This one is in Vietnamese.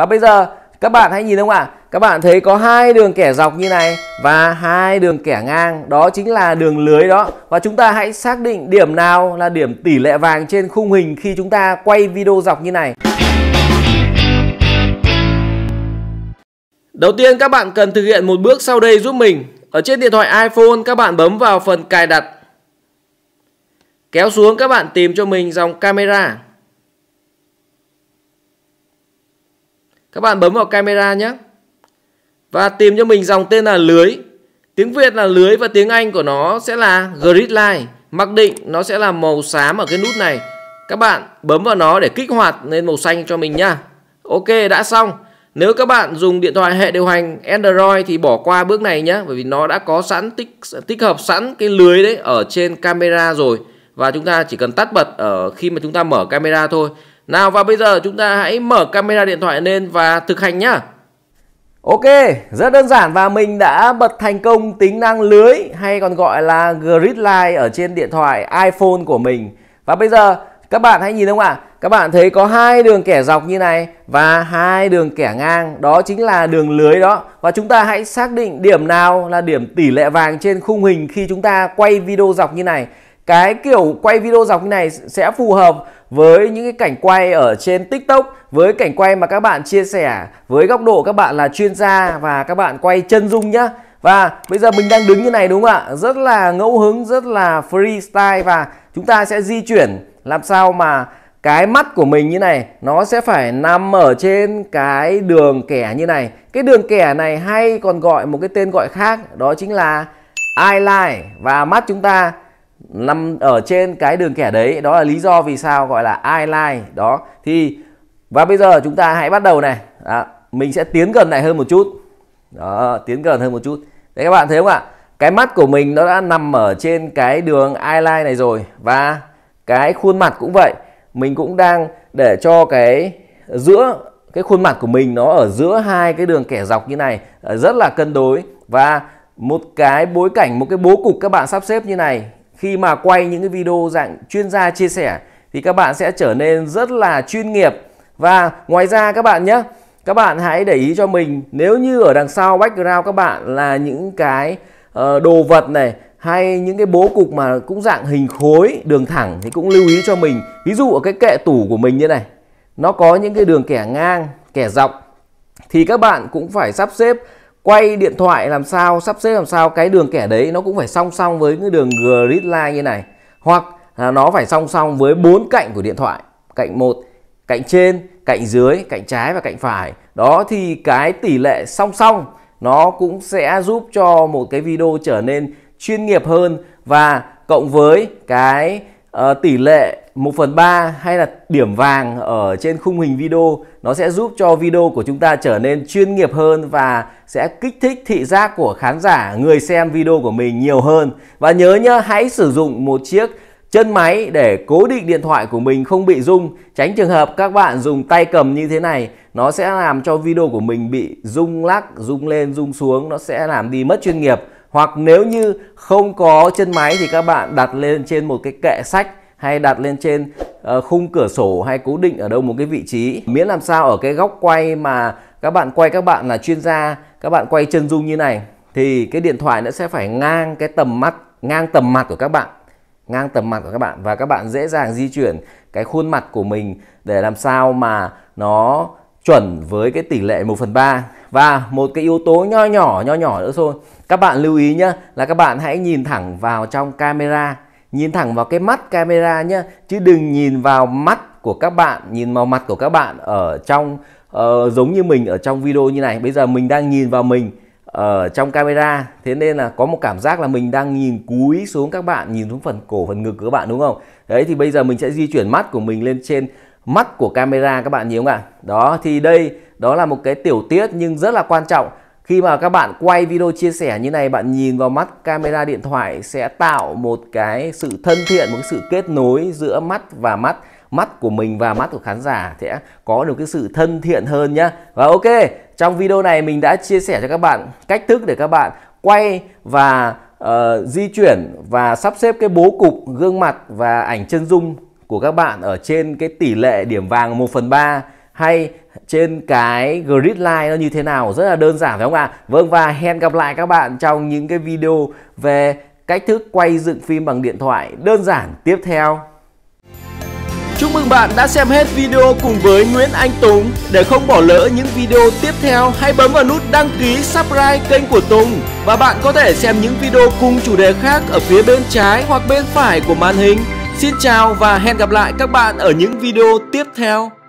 và bây giờ các bạn hãy nhìn không ạ à? các bạn thấy có hai đường kẻ dọc như này và hai đường kẻ ngang đó chính là đường lưới đó và chúng ta hãy xác định điểm nào là điểm tỷ lệ vàng trên khung hình khi chúng ta quay video dọc như này Đầu tiên các bạn cần thực hiện một bước sau đây giúp mình ở trên điện thoại iPhone các bạn bấm vào phần cài đặt kéo xuống các bạn tìm cho mình dòng camera các bạn bấm vào camera nhé và tìm cho mình dòng tên là lưới tiếng Việt là lưới và tiếng Anh của nó sẽ là grid line mặc định nó sẽ là màu xám ở cái nút này các bạn bấm vào nó để kích hoạt lên màu xanh cho mình nhá Ok đã xong nếu các bạn dùng điện thoại hệ điều hành Android thì bỏ qua bước này nhé bởi vì nó đã có sẵn tích tích hợp sẵn cái lưới đấy ở trên camera rồi và chúng ta chỉ cần tắt bật ở khi mà chúng ta mở camera thôi nào và bây giờ chúng ta hãy mở camera điện thoại lên và thực hành nhá. Ok, rất đơn giản và mình đã bật thành công tính năng lưới hay còn gọi là grid line ở trên điện thoại iPhone của mình. Và bây giờ các bạn hãy nhìn không ạ? À? Các bạn thấy có hai đường kẻ dọc như này và hai đường kẻ ngang, đó chính là đường lưới đó. Và chúng ta hãy xác định điểm nào là điểm tỷ lệ vàng trên khung hình khi chúng ta quay video dọc như này. Cái kiểu quay video dọc như này sẽ phù hợp với những cái cảnh quay ở trên tiktok với cảnh quay mà các bạn chia sẻ với góc độ các bạn là chuyên gia và các bạn quay chân dung nhá và bây giờ mình đang đứng như này đúng không ạ rất là ngẫu hứng rất là freestyle và chúng ta sẽ di chuyển làm sao mà cái mắt của mình như này nó sẽ phải nằm ở trên cái đường kẻ như này cái đường kẻ này hay còn gọi một cái tên gọi khác đó chính là eyeline và mắt chúng ta nằm ở trên cái đường kẻ đấy đó là lý do vì sao gọi là eyeline đó thì và bây giờ chúng ta hãy bắt đầu này đó, mình sẽ tiến gần lại hơn một chút đó tiến gần hơn một chút đấy các bạn thấy không ạ cái mắt của mình nó đã nằm ở trên cái đường eyeline này rồi và cái khuôn mặt cũng vậy mình cũng đang để cho cái giữa cái khuôn mặt của mình nó ở giữa hai cái đường kẻ dọc như này ờ, rất là cân đối và một cái bối cảnh một cái bố cục các bạn sắp xếp như này khi mà quay những cái video dạng chuyên gia chia sẻ thì các bạn sẽ trở nên rất là chuyên nghiệp và ngoài ra các bạn nhé các bạn hãy để ý cho mình nếu như ở đằng sau background các bạn là những cái ờ, đồ vật này hay những cái bố cục mà cũng dạng hình khối đường thẳng thì cũng lưu ý cho mình ví dụ ở cái kệ tủ của mình như này nó có những cái đường kẻ ngang kẻ dọc thì các bạn cũng phải sắp xếp quay điện thoại làm sao sắp xếp làm sao cái đường kẻ đấy nó cũng phải song song với cái đường grid line như này hoặc là nó phải song song với bốn cạnh của điện thoại cạnh một cạnh trên cạnh dưới cạnh trái và cạnh phải đó thì cái tỷ lệ song song nó cũng sẽ giúp cho một cái video trở nên chuyên nghiệp hơn và cộng với cái Ờ, tỷ lệ 1 phần 3 hay là điểm vàng ở trên khung hình video nó sẽ giúp cho video của chúng ta trở nên chuyên nghiệp hơn và sẽ kích thích thị giác của khán giả người xem video của mình nhiều hơn và nhớ nhớ hãy sử dụng một chiếc chân máy để cố định điện thoại của mình không bị rung tránh trường hợp các bạn dùng tay cầm như thế này nó sẽ làm cho video của mình bị rung lắc rung lên rung xuống nó sẽ làm đi mất chuyên nghiệp hoặc nếu như không có chân máy thì các bạn đặt lên trên một cái kệ sách hay đặt lên trên ờ, khung cửa sổ hay cố định ở đâu một cái vị trí miễn làm sao ở cái góc quay mà các bạn quay các bạn là chuyên gia các bạn quay chân dung như này thì cái điện thoại nó sẽ phải ngang cái tầm mắt ngang tầm mặt của các bạn ngang tầm mặt của các bạn và các bạn dễ dàng di chuyển cái khuôn mặt của mình để làm sao mà nó chuẩn với cái tỷ lệ 1 phần 3 và một cái yếu tố nho nhỏ nho nhỏ nữa thôi các bạn lưu ý nhé là các bạn hãy nhìn thẳng vào trong camera nhìn thẳng vào cái mắt camera nhé chứ đừng nhìn vào mắt của các bạn nhìn vào mặt của các bạn ở trong uh, giống như mình ở trong video như này bây giờ mình đang nhìn vào mình ở trong camera thế nên là có một cảm giác là mình đang nhìn cúi xuống các bạn nhìn xuống phần cổ phần ngực của các bạn đúng không đấy thì bây giờ mình sẽ di chuyển mắt của mình lên trên mắt của camera các bạn nhìn không ạ đó thì đây đó là một cái tiểu tiết nhưng rất là quan trọng khi mà các bạn quay video chia sẻ như này bạn nhìn vào mắt camera điện thoại sẽ tạo một cái sự thân thiện một cái sự kết nối giữa mắt và mắt mắt của mình và mắt của khán giả sẽ có được cái sự thân thiện hơn nhá và ok trong video này mình đã chia sẻ cho các bạn cách thức để các bạn quay và uh, di chuyển và sắp xếp cái bố cục gương mặt và ảnh chân dung của các bạn ở trên cái tỷ lệ điểm vàng 1 phần 3 hay trên cái grid line nó như thế nào rất là đơn giản phải không ạ? Vâng và hẹn gặp lại các bạn trong những cái video về cách thức quay dựng phim bằng điện thoại đơn giản tiếp theo. Chúc mừng bạn đã xem hết video cùng với Nguyễn Anh Tùng. Để không bỏ lỡ những video tiếp theo, hãy bấm vào nút đăng ký subscribe kênh của Tùng. Và bạn có thể xem những video cùng chủ đề khác ở phía bên trái hoặc bên phải của màn hình. Xin chào và hẹn gặp lại các bạn ở những video tiếp theo.